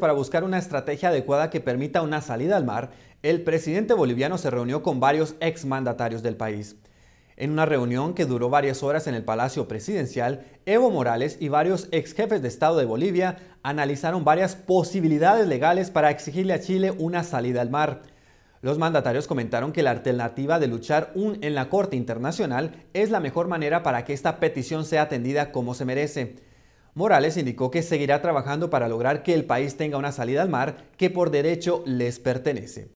Para buscar una estrategia adecuada que permita una salida al mar, el presidente boliviano se reunió con varios exmandatarios del país. En una reunión que duró varias horas en el Palacio Presidencial, Evo Morales y varios ex jefes de Estado de Bolivia analizaron varias posibilidades legales para exigirle a Chile una salida al mar. Los mandatarios comentaron que la alternativa de luchar un en la Corte Internacional es la mejor manera para que esta petición sea atendida como se merece. Morales indicó que seguirá trabajando para lograr que el país tenga una salida al mar que por derecho les pertenece.